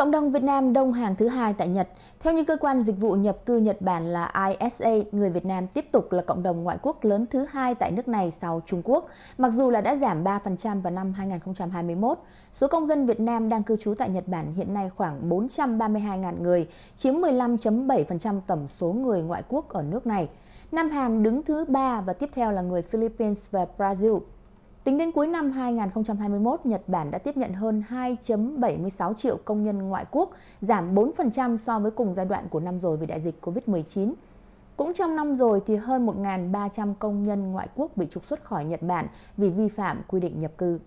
Cộng đồng Việt Nam đông hàng thứ hai tại Nhật. Theo như cơ quan dịch vụ nhập cư Nhật Bản là ISA, người Việt Nam tiếp tục là cộng đồng ngoại quốc lớn thứ hai tại nước này sau Trung Quốc, mặc dù là đã giảm 3% vào năm 2021. Số công dân Việt Nam đang cư trú tại Nhật Bản hiện nay khoảng 432.000 người, chiếm 15.7% tổng số người ngoại quốc ở nước này. Nam Hàn đứng thứ ba và tiếp theo là người Philippines và Brazil. Tính đến cuối năm 2021, Nhật Bản đã tiếp nhận hơn 2.76 triệu công nhân ngoại quốc, giảm 4% so với cùng giai đoạn của năm rồi vì đại dịch COVID-19. Cũng trong năm rồi thì hơn 1.300 công nhân ngoại quốc bị trục xuất khỏi Nhật Bản vì vi phạm quy định nhập cư.